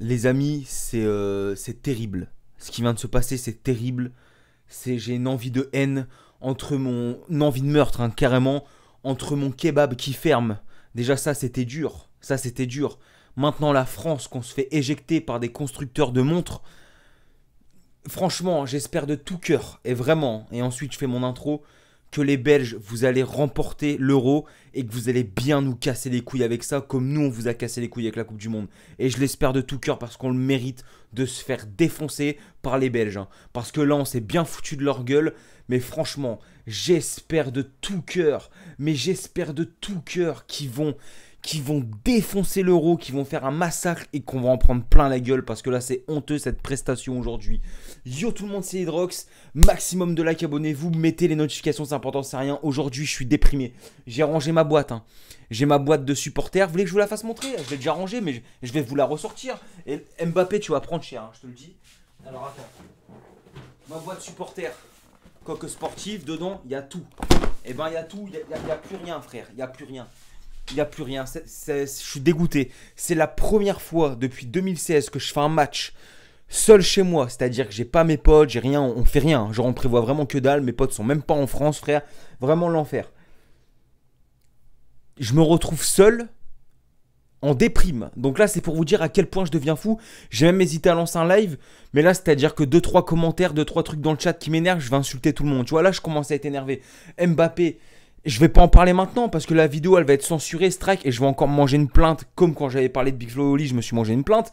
les amis, c'est euh, c'est terrible. Ce qui vient de se passer, c'est terrible. C'est j'ai une envie de haine entre mon une envie de meurtre, hein, carrément, entre mon kebab qui ferme. Déjà ça, c'était dur. Ça, c'était dur. Maintenant, la France qu'on se fait éjecter par des constructeurs de montres. Franchement, j'espère de tout cœur, et vraiment. Et ensuite, je fais mon intro que les Belges, vous allez remporter l'euro et que vous allez bien nous casser les couilles avec ça, comme nous, on vous a cassé les couilles avec la Coupe du Monde. Et je l'espère de tout cœur parce qu'on le mérite de se faire défoncer par les Belges. Hein. Parce que là, on s'est bien foutu de leur gueule. Mais franchement, j'espère de tout cœur, mais j'espère de tout cœur qu'ils vont qui vont défoncer l'euro, qui vont faire un massacre et qu'on va en prendre plein la gueule parce que là c'est honteux cette prestation aujourd'hui. Yo tout le monde c'est Hydrox, maximum de likes, abonnez-vous, mettez les notifications, c'est important, c'est rien. Aujourd'hui je suis déprimé, j'ai rangé ma boîte, hein. j'ai ma boîte de supporters, vous voulez que je vous la fasse montrer Je l'ai déjà rangée mais je vais vous la ressortir. Et Mbappé tu vas prendre cher, hein, je te le dis. Alors attends, ma boîte supporter, coque sportive, dedans il y a tout. Et eh ben il y a tout, il n'y a, a plus rien frère, il n'y a plus rien il n'y a plus rien. je suis dégoûté. C'est la première fois depuis 2016 que je fais un match seul chez moi. C'est-à-dire que j'ai pas mes potes, j'ai rien, on fait rien. Genre on prévoit vraiment que dalle. Mes potes sont même pas en France, frère. Vraiment l'enfer. Je me retrouve seul en déprime. Donc là, c'est pour vous dire à quel point je deviens fou. J'ai même hésité à lancer un live, mais là, c'est-à-dire que 2 trois commentaires, 2 trois trucs dans le chat qui m'énervent, je vais insulter tout le monde. Tu vois, là, je commence à être énervé. Mbappé, je vais pas en parler maintenant parce que la vidéo elle va être censurée, strike, et je vais encore manger une plainte comme quand j'avais parlé de Big je me suis mangé une plainte.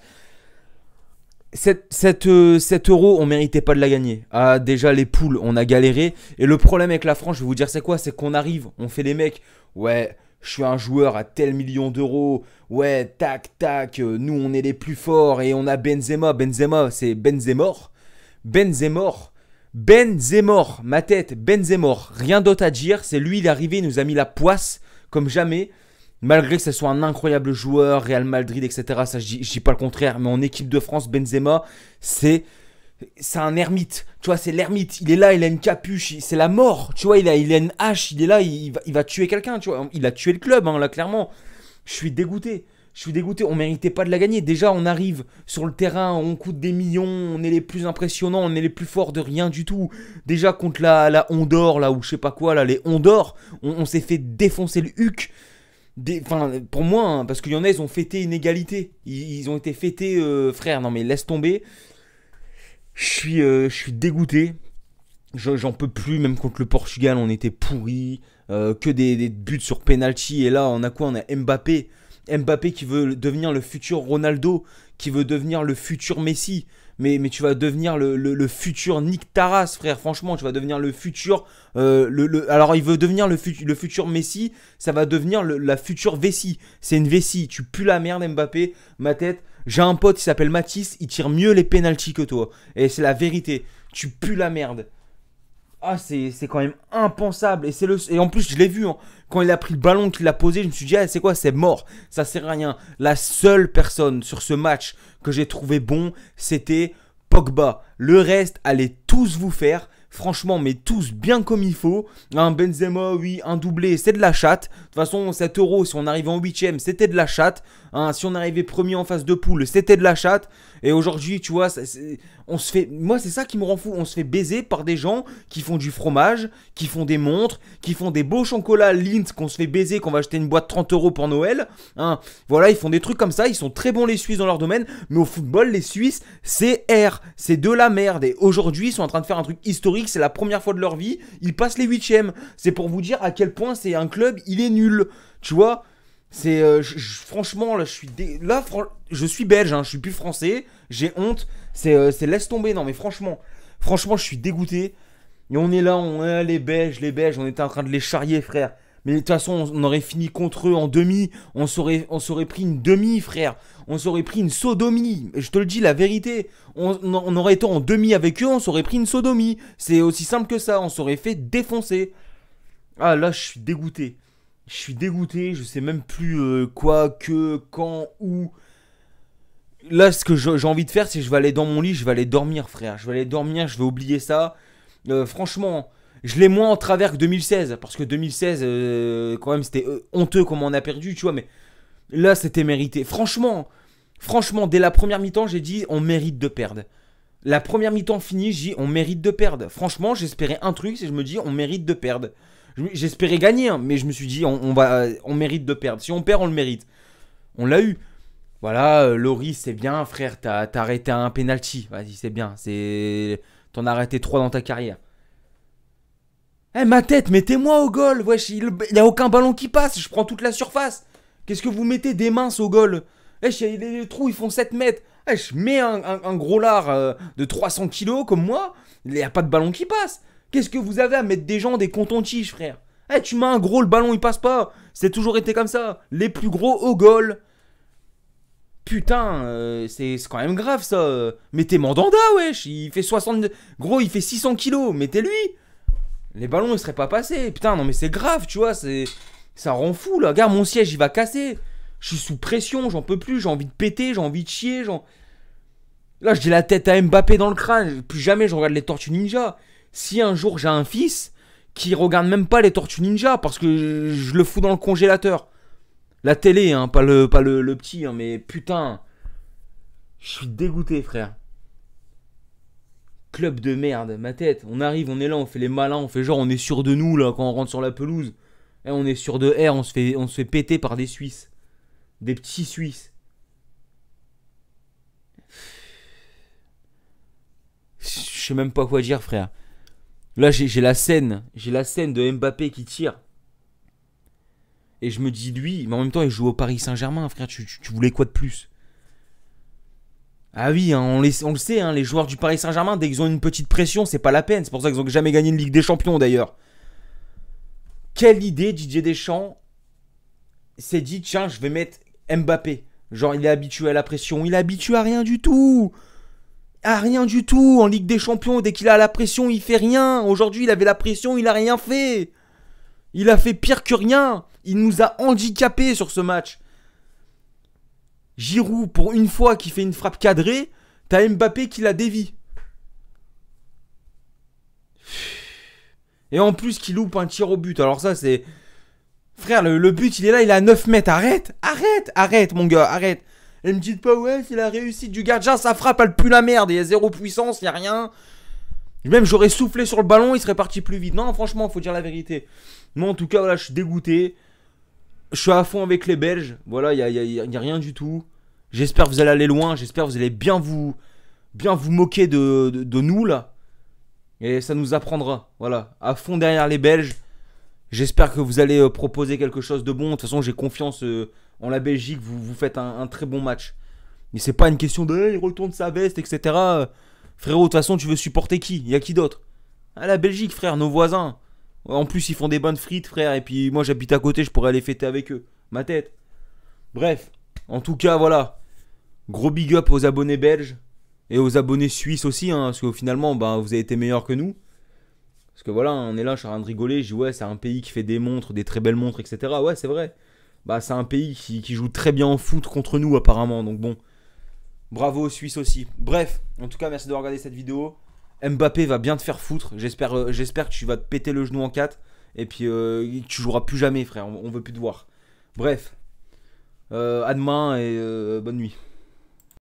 Cette 7, cette euh, euros, on méritait pas de la gagner. Ah, déjà, les poules, on a galéré. Et le problème avec la France, je vais vous dire, c'est quoi C'est qu'on arrive, on fait les mecs. Ouais, je suis un joueur à tel million d'euros. Ouais, tac, tac, euh, nous, on est les plus forts. Et on a Benzema. Benzema, c'est Benzemor. Benzemor, ben Zemmour, ma tête, Ben Zemmour, rien d'autre à dire, c'est lui, il est arrivé, il nous a mis la poisse comme jamais, malgré que ce soit un incroyable joueur, Real Madrid, etc., ça je dis pas le contraire, mais en équipe de France, Benzema, c'est c'est un ermite, tu vois, c'est l'ermite, il est là, il a une capuche, c'est la mort, tu vois, il a, il une hache, il est là, il, va, tuer quelqu'un, tu vois, il a tué le club, hein, là, clairement, je suis dégoûté. Je suis dégoûté, on méritait pas de la gagner. Déjà, on arrive sur le terrain, on coûte des millions, on est les plus impressionnants, on est les plus forts de rien du tout. Déjà, contre la, la là, ou je sais pas quoi, là, les Hondor, on, s'est fait défoncer le huc. Enfin, pour moi, hein, parce qu'il y en a, ils ont fêté une égalité. Ils, ont été fêtés, euh, frère, non mais laisse tomber. Je suis, euh, je suis dégoûté. J'en peux plus, même contre le Portugal, on était pourri. Euh, que des, des, buts sur penalty. Et là, on a quoi On a Mbappé. Mbappé qui veut devenir le futur Ronaldo, qui veut devenir le futur Messi. Mais, mais tu vas devenir le, futur Nick Taras, frère. Franchement, tu vas devenir le futur. Euh, le, alors, il veut devenir le, le futur Messi. Ça va devenir la future vessie. C'est une vessie. Tu pues la merde, Mbappé. Ma tête. J'ai un pote qui s'appelle Matisse. Il tire mieux les pénalties que toi. Et c'est la vérité. Tu pues la merde. Ah, c'est quand même impensable. Et, c'est le... et en plus, je l'ai vu. Hein. Quand il a pris le ballon, qu'il l'a posé, je me suis dit, ah, c'est quoi, c'est mort. Ça sert à rien. La seule personne sur ce match que j'ai trouvé bon, c'était Pogba. Le reste, allez tous vous faire franchement, mais tous bien comme il faut. Un Benzema, oui, un doublé, c'est de la chatte. De toute façon, 7 euros, si on arrivait en 8ème, c'était de la chatte. Hein, si on arrivait premier en phase de poule, c'était de la chatte. Et aujourd'hui, tu vois, on se fait. Moi, c'est ça qui me rend fou. On se fait baiser par des gens qui font du fromage, qui font des montres, qui font des beaux chocolats Lindt qu'on se fait baiser, qu'on va acheter une boîte 30 euros pour Noël. Hein, voilà, ils font des trucs comme ça. Ils sont très bons, les Suisses, dans leur domaine. Mais au football, les Suisses, c'est R. C'est de la merde. Et aujourd'hui, ils sont en train de faire un truc historique c'est la première fois de leur vie, ils passent les huitièmes. C'est pour vous dire à quel point c'est un club, il est nul. Tu vois c'est euh, franchement là je suis je suis belge hein, je suis plus français, j'ai honte, euh, c'est laisse tomber non mais franchement franchement je suis dégoûté. Et on est là, on est les belges, les belges, on était en train de les charrier frère. Mais de toute façon, on aurait fini contre eux en demi. On s'aurait, on pris une demi, frère. On s'aurait pris une sodomie. Je te le dis, la vérité. On, aurait été en demi avec eux, on s'aurait pris une sodomie. C'est aussi simple que ça. On s'aurait fait défoncer. Ah là, je suis dégoûté. Je suis dégoûté. Je sais même plus euh, quoi, que, quand, où. Là, ce que j'ai envie de faire, c'est que je vais aller dans mon lit, je vais aller dormir, frère. Je vais aller dormir, je vais oublier ça. Euh, franchement, je l'ai moins en travers que 2016, parce que 2016, euh, quand même, c'était euh, honteux comment on a perdu, tu vois, mais là, c'était mérité. Franchement, franchement, dès la première mi-temps, j'ai dit, on mérite de perdre. La première mi-temps finie, j'ai dit, on mérite de perdre. Franchement, j'espérais un truc, c'est je me dis, on mérite de perdre. J'espérais gagner, hein, mais je me suis dit, on, va, on mérite de perdre. Si on perd, on le mérite. On l'a eu. Voilà, euh, Laurie, c'est bien, frère, t'as arrêté un penalty. Vas-y, c'est bien. T'en as arrêté trois dans ta carrière. Eh, ma tête, mettez-moi au gol, wesh. Il n'y a aucun ballon qui passe, je prends toute la surface. Qu'est-ce que vous mettez des minces au gol Eh, les, trous, ils font 7 mètres. Je mets un, gros lard euh, de 300 kilos comme moi, il n'y a pas de ballon qui passe. Qu'est-ce que vous avez à mettre des gens, des contentiges, frère Eh, tu mets un gros, le ballon, il passe pas. C'est toujours été comme ça. Les plus gros au goal. Putain, euh, c'est quand même grave ça. Mettez Mandanda, wesh. Il fait 60. Gros, il fait 600 kilos. Mettez-lui les ballons ils seraient pas passés. Putain, non mais c'est grave, tu vois, c'est ça rend fou là. Regarde, mon siège il va casser. Je suis sous pression, j'en peux plus, j'ai envie de péter, j'ai envie de chier, j'en Là, j'ai la tête à Mbappé dans le crâne, plus jamais je regarde les Tortues Ninja. Si un jour j'ai un fils qui regarde même pas les Tortues Ninja parce que je le fous dans le congélateur. La télé, hein, pas le, pas le, le petit, hein, mais putain. Je suis dégoûté, frère club de merde, ma tête. On arrive, on est là, on fait les malins, on fait genre on est sûr de nous là quand on rentre sur la pelouse. Et eh, on est sûr de R, on se fait, on péter par des Suisses. Des petits Suisses. Je sais même pas quoi dire frère. Là j'ai la scène, j'ai la scène de Mbappé qui tire. Et je me dis lui, mais en même temps il joue au Paris Saint-Germain frère, tu voulais quoi de plus ah oui, hein, on, le sait, hein, les joueurs du Paris Saint-Germain, dès qu'ils ont une petite pression, c'est pas la peine. C'est pour ça qu'ils ont jamais gagné une Ligue des Champions d'ailleurs. Quelle idée Didier Deschamps c'est dit, tiens, je vais mettre Mbappé. Genre, il est habitué à la pression, il est habitué à rien du tout. À rien du tout. En Ligue des Champions, dès qu'il a la pression, il fait rien. Aujourd'hui, il avait la pression, il a rien fait. Il a fait pire que rien. Il nous a handicapés sur ce match. Giroud, pour une fois, qui fait une frappe cadrée, t'as Mbappé qui la dévie. Et en plus, qui loupe un tir au but. Alors ça, c'est... Frère, le, but, il est là, il est à 9 mètres. Arrête, arrête, arrête, mon gars, arrête. Et me dites pas, ouais, c'est la réussite du gardien, ça frappe, elle pue la merde. Il y a zéro puissance, il a rien. Même j'aurais soufflé sur le ballon, il serait parti plus vite. Non, franchement, faut dire la vérité. Moi, en tout cas, voilà, je suis dégoûté je suis à fond avec les Belges. Voilà, il n'y a, a, rien du tout. J'espère que vous allez aller loin. J'espère que vous allez bien vous, bien vous moquer de, de, nous, là. Et ça nous apprendra. Voilà, à fond derrière les Belges. J'espère que vous allez euh, proposer quelque chose de bon. De toute façon, j'ai confiance euh, en la Belgique. Vous, vous faites un, très bon match. Mais c'est pas une question de il retourne sa veste, etc. Frérot, de toute façon, tu veux supporter qui Il y a qui d'autre ah, La Belgique, frère, nos voisins. En plus, ils font des bonnes frites, frère. Et puis moi, j'habite à côté, je pourrais aller fêter avec eux. Ma tête. Bref, en tout cas, voilà. Gros big up aux abonnés belges et aux abonnés suisses aussi, hein, parce que finalement, bah, vous avez été meilleurs que nous. Parce que voilà, on est là, je suis en train de rigoler. Je dis, ouais, c'est un pays qui fait des montres, des très belles montres, etc. Ouais, c'est vrai. Bah, c'est un pays qui, qui joue très bien en foot contre nous, apparemment. Donc bon, bravo aux Suisses aussi. Bref, en tout cas, merci de regarder cette vidéo. Mbappé va bien te faire foutre. J'espère euh, j'espère que tu vas te péter le genou en 4. Et puis euh, tu joueras plus jamais, frère. On, on, veut plus te voir. Bref. Euh, à demain et bonne nuit.